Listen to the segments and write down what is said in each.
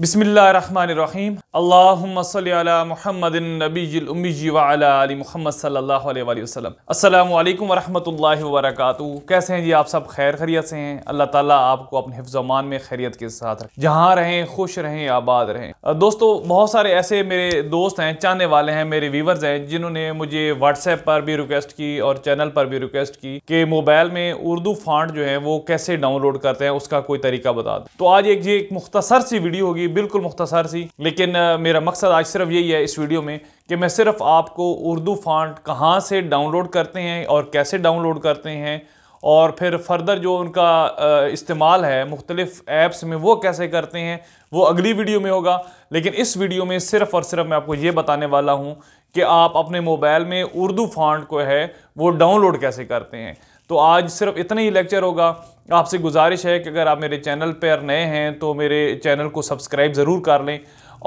बिसमीम अल्लासल महमद नबीजी वाली महमद सल्लल्लाहु अलैहि वसल्लम अस्सलाम वालेकुम वरहमतुल्लाहि कैसे हैं जी आप सब खैर खैरियत से हैं अल्लाह ताला आपको अपने हिफ्जमान में खैरियत के साथ रखें जहाँ रहें खुश रहें आबाद रहें दोस्तों बहुत सारे ऐसे मेरे दोस्त हैं चाहने वाले हैं मेरे व्यूवर्स हैं जिन्होंने मुझे व्हाट्सएप पर भी रिक्वेस्ट की और चैनल पर भी रिक्वेस्ट की कि मोबाइल में उर्दू फांट जो है वो कैसे डाउनलोड करते हैं उसका कोई तरीका बता दें तो आज एक ये एक मुख्तसर सी वीडियो होगी बिल्कुल मुख्तसर सी लेकिन मेरा मकसद आज सिर्फ यही है इस वीडियो में कि मैं सिर्फ आपको उर्दू फांट कहाँ से डाउनलोड करते हैं और कैसे डाउनलोड करते हैं और फिर फर्दर जो उनका इस्तेमाल है मुख्तलिफ़ ऐप्स में वो कैसे करते हैं वो अगली वीडियो में होगा लेकिन इस वीडियो में सिर्फ़ और सिर्फ मैं आपको ये बताने वाला हूँ कि आप अपने मोबाइल में उर्दू फ़ॉन्ट को है वो डाउनलोड कैसे करते हैं तो आज सिर्फ इतना ही लेक्चर होगा आपसे गुजारिश है कि अगर आप मेरे चैनल पर नए हैं तो मेरे चैनल को सब्सक्राइब ज़रूर कर लें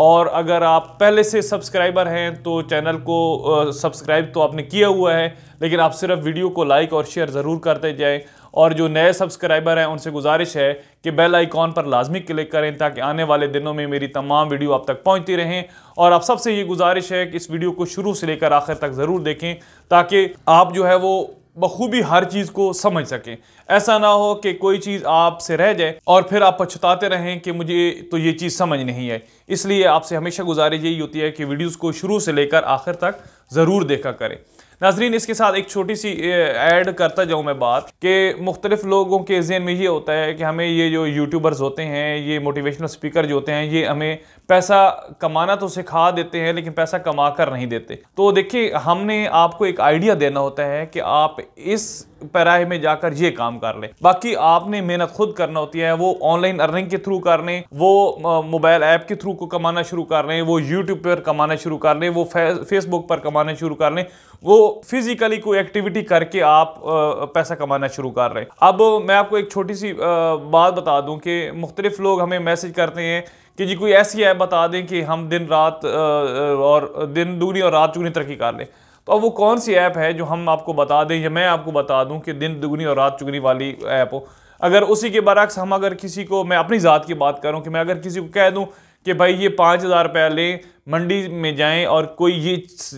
और अगर आप पहले से सब्सक्राइबर हैं तो चैनल को सब्सक्राइब तो आपने किया हुआ है लेकिन आप सिर्फ वीडियो को लाइक और शेयर ज़रूर करते जाएं और जो नए सब्सक्राइबर हैं उनसे गुजारिश है कि बेल आइकॉन पर लाजमी क्लिक करें ताकि आने वाले दिनों में मेरी तमाम वीडियो आप तक पहुंचती रहें और आप सबसे ये गुजारिश है कि इस वीडियो को शुरू से लेकर आखिर तक ज़रूर देखें ताकि आप जो है वो बखूबी हर चीज़ को समझ सकें ऐसा ना हो कि कोई चीज़ आपसे रह जाए और फिर आप पछताते रहें कि मुझे तो ये चीज़ समझ नहीं आई इसलिए आपसे हमेशा गुजारिश यही होती है कि वीडियोज़ को शुरू से लेकर आखिर तक ज़रूर देखा करें नाजरीन इसके साथ एक छोटी सी ऐड करता जाऊँ मैं बात कि मुख्तलिफ लोगों के जहन में ये होता है कि हमें ये जो यूट्यूबर्स होते हैं ये मोटिवेशनल स्पीकर जो होते हैं ये हमें पैसा कमाना तो सिखा देते हैं लेकिन पैसा कमा कर नहीं देते तो देखिए हमने आपको एक आइडिया देना होता है कि आप इस पैराहे में जाकर ये काम कर लें बाकी आपने मेहनत खुद करना होती है वो ऑनलाइन अर्निंग के थ्रू कर लें वो मोबाइल ऐप के थ्रू को कमाना शुरू कर लें वो यूट्यूब पर कमाना शुरू कर लें वो फेसबुक पर कमाना कमाने शुरू कर लें वो फिजिकली कोई एक्टिविटी करके आप पैसा कमाना शुरू कर रहे हैं अब मैं आपको एक छोटी सी बात बता दूं कि मुख्तलिफ लोग हमें मैसेज करते हैं कि जी कोई ऐसी ऐप बता दें कि हम दिन रात और दिन दूनी और रात चुगनी तरक्की कर लें तो अब वो कौन सी ऐप है जो हम आपको बता दें या मैं आपको बता दूँ कि दिन दुगनी और रात चुगनी वाली ऐप हो अगर उसी के बरक्स हम अगर किसी को मैं अपनी ज़ात की बात करूँ कि मैं अगर किसी को कह दूँ कि भाई ये पाँच हज़ार रुपया लें मंडी में जाएं और कोई ये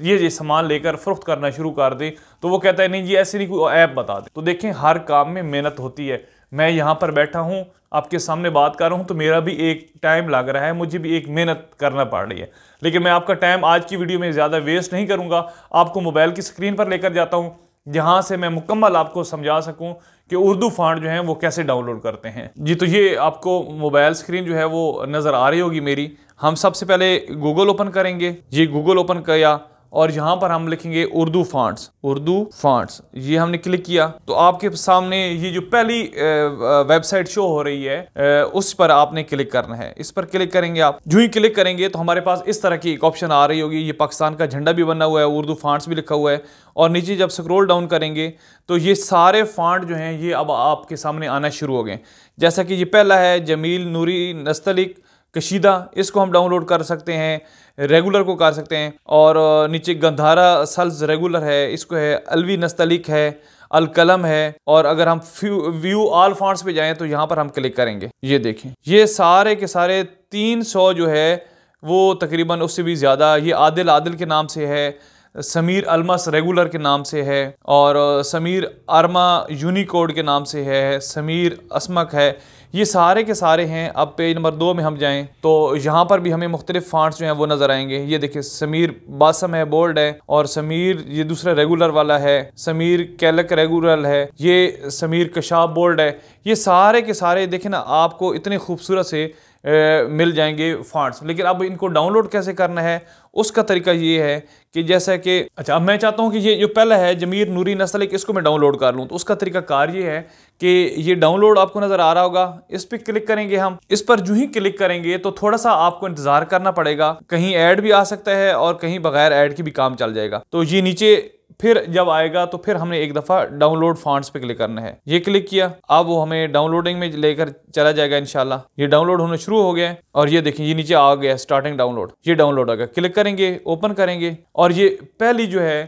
ये ये सामान लेकर फ़रोख्त करना शुरू कर दें तो वो कहता है नहीं जी ऐसे नहीं कोई ऐप बता दें तो देखें हर काम में मेहनत होती है मैं यहाँ पर बैठा हूँ आपके सामने बात कर रहा हूँ तो मेरा भी एक टाइम लग रहा है मुझे भी एक मेहनत करना पड़ रही है लेकिन मैं आपका टाइम आज की वीडियो में ज़्यादा वेस्ट नहीं करूँगा आपको मोबाइल की स्क्रीन पर लेकर जाता हूँ जहाँ से मैं मुकम्मल आपको समझा सकूँ कि उर्दू फांड जो है वो कैसे डाउनलोड करते हैं जी तो ये आपको मोबाइल स्क्रीन जो है वो नज़र आ रही होगी मेरी हम सबसे पहले गूगल ओपन करेंगे ये गूगल ओपन किया और यहाँ पर हम लिखेंगे उर्दू फॉन्ट्स उर्दू फॉन्ट्स ये हमने क्लिक किया तो आपके सामने ये जो पहली वेबसाइट शो हो रही है उस पर आपने क्लिक करना है इस पर क्लिक करेंगे आप जो ही क्लिक करेंगे तो हमारे पास इस तरह की एक ऑप्शन आ रही होगी ये पाकिस्तान का झंडा भी बना हुआ है उर्दू फॉन्ट्स भी लिखा हुआ है और नीचे जब स्क्रोल डाउन करेंगे तो ये सारे फॉन्ट जो हैं ये अब आपके सामने आना शुरू हो गए जैसा कि ये पहला है जमील नूरी नस्तलिक कशीदा इसको हम डाउनलोड कर सकते हैं रेगुलर को कर सकते हैं और नीचे गंधारा सल्स रेगुलर है इसको है अलवी नस्तलिक है अलकलम है और अगर हम व्यू आल फॉन्ट्स पे जाएं तो यहाँ पर हम क्लिक करेंगे ये देखें ये सारे के सारे 300 जो है वो तकरीबन उससे भी ज़्यादा ये आदिल आदिल के नाम से है समीर अलमस रेगुलर के नाम से है और समीर आर्मा यूनिकोड के नाम से है समीर असमक है ये सारे के सारे हैं अब पेज नंबर दो में हम जाएँ तो यहाँ पर भी हमें मुख्तलिफ फ़ॉन्ट्स जो हैं वो नज़र आएंगे ये देखिए समीर बासम है बोल्ड है और समीर ये दूसरा रेगुलर वाला है समीर कैलक रेगुलर है ये समीर कशाब बोल्ड है ये सारे के सारे देखें ना आपको इतने खूबसूरत से मिल जाएंगे फंड्स लेकिन अब इनको डाउनलोड कैसे करना है उसका तरीका ये है कि जैसा कि अच्छा अब मैं चाहता हूँ कि ये जो पहला है जमीर नूरी नस्ल एक इसको मैं डाउनलोड कर लूँ तो उसका तरीका कार ये है कि ये डाउनलोड आपको नज़र आ रहा होगा इस पर क्लिक करेंगे हम इस पर जो ही क्लिक करेंगे तो थोड़ा सा आपको इंतज़ार करना पड़ेगा कहीं ऐड भी आ सकता है और कहीं बगैर ऐड की भी काम चल जाएगा तो ये नीचे फिर जब आएगा तो फिर हमने एक दफ़ा डाउनलोड फॉन्ट्स पे क्लिक करना है ये क्लिक किया अब वो हमें डाउनलोडिंग में लेकर चला जाएगा इनशाला ये डाउनलोड होना शुरू हो गया और ये देखिए ये नीचे आ गया स्टार्टिंग डाउनलोड ये डाउनलोड आ गया क्लिक करेंगे ओपन करेंगे और ये पहली जो है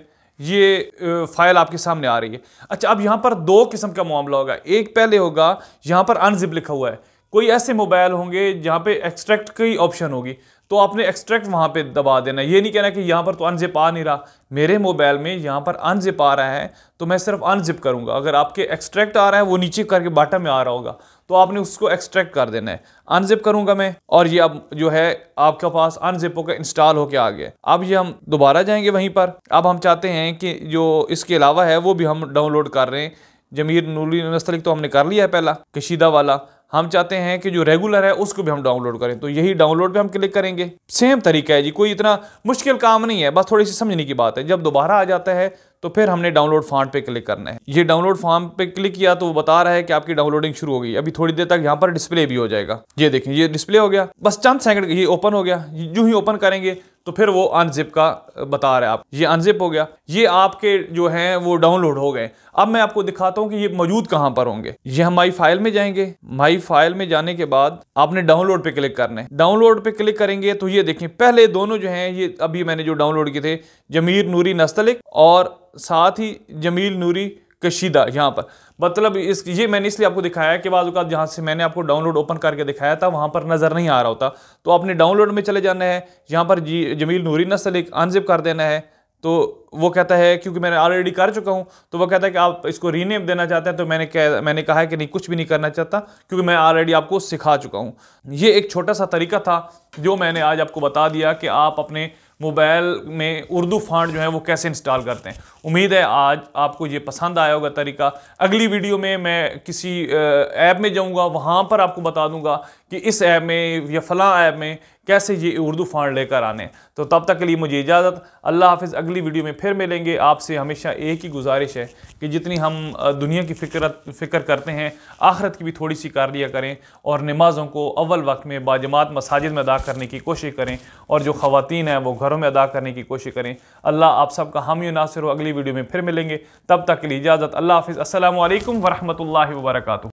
ये फाइल आपके सामने आ रही है अच्छा अब यहाँ पर दो किस्म का मामला होगा एक पहले होगा यहाँ पर अनजिप लिखा हुआ है कोई ऐसे मोबाइल होंगे जहाँ पे एक्सट्रैक्ट की ऑप्शन होगी तो आपने एक्सट्रैक्ट वहाँ पे दबा देना ये नहीं कहना कि यहाँ पर तो अनजिप आ नहीं रहा मेरे मोबाइल में यहाँ पर अनजिप आ रहा है तो मैं सिर्फ अनजिप करूँगा अगर आपके एक्सट्रैक्ट आ रहा है वो नीचे करके बाटम में आ रहा होगा तो आपने उसको एक्सट्रैक्ट कर देना है अनजिप करूँगा मैं और ये अब जो है आपके पास अनजिप होकर इंस्टॉल होकर आ गया अब ये हम दोबारा जाएंगे वहीं पर अब हम चाहते हैं कि जो इसके अलावा है वो भी हम डाउनलोड कर रहे हैं जमीर नूरी नस्तलिक तो हमने कर लिया है पहला कशीदा वाला हम चाहते हैं कि जो रेगुलर है उसको भी हम डाउनलोड करें तो यही डाउनलोड पे हम क्लिक करेंगे सेम तरीका है जी कोई इतना मुश्किल काम नहीं है बस थोड़ी सी समझने की बात है जब दोबारा आ जाता है तो फिर हमने डाउनलोड फॉर्म पे क्लिक करना है ये डाउनलोड फॉर्म पे क्लिक किया तो वो बता रहा है कि आपकी डाउनलोडिंग शुरू हो गई अभी थोड़ी देर तक यहाँ पर डिस्प्ले भी हो जाएगा ये देखें ये डिस्प्ले हो गया बस चंद सेकंड ये ओपन हो गया जो ही ओपन करेंगे तो फिर वो अनजिप का बता रहा है आप ये अनजिप हो गया ये आपके जो हैं वो डाउनलोड हो गए अब मैं आपको दिखाता हूँ कि ये मौजूद कहाँ पर होंगे ये हम माई फाइल में जाएंगे माई फाइल में जाने के बाद आपने डाउनलोड पे क्लिक करना है डाउनलोड पे क्लिक करेंगे तो ये देखें पहले दोनों जो हैं ये अभी मैंने जो डाउनलोड किए थे जमीर नूरी नस्तलिक और साथ ही जमील नूरी कशीदा यहाँ पर मतलब इस ये मैंने इसलिए आपको दिखाया है कि बाज़ अवत जहाँ से मैंने आपको डाउनलोड ओपन करके दिखाया था वहाँ पर नज़र नहीं आ रहा होता तो आपने डाउनलोड में चले जाना है यहाँ पर जी जमील नूरी नसल एक अनजिप कर देना है तो वो कहता है क्योंकि मैंने ऑलरेडी कर चुका हूँ तो वो कहता है कि आप इसको रीनेम देना चाहते हैं तो मैंने कह मैंने कहा है कि नहीं कुछ भी नहीं करना चाहता क्योंकि मैं ऑलरेडी आपको सिखा चुका हूँ ये एक छोटा सा तरीका था जो मैंने आज आपको बता दिया कि आप अपने मोबाइल में उर्दू फांड जो है वो कैसे इंस्टॉल करते हैं उम्मीद है आज आपको ये पसंद आया होगा तरीका अगली वीडियो में मैं किसी ऐप में जाऊँगा वहाँ पर आपको बता दूंगा कि इस ऐप में या फ़लाँ ऐप में कैसे ये उर्दू फ़ॉन्ट लेकर आने तो तब तक के लिए मुझे इजाज़त अल्लाह हाफ़ अगली वीडियो में फिर मिलेंगे आपसे हमेशा एक ही गुजारिश है कि जितनी हम दुनिया की फिक्र फ़िक्र करते हैं आखरत की भी थोड़ी सी कार लिया करें और नमाज़ों को अव्वल वक्त में बाजमात मसाजिद में अदा करने की कोशिश करें और जो ख़वान हैं वो घरों में अदा करने की कोशिश करें अल्लाह आप सबका हम ही नासिर हो अगली वीडियो में फिर मिलेंगे तब तक के लिए इजाज़त अल्लाह हाफ़ असल वरहमल वर्का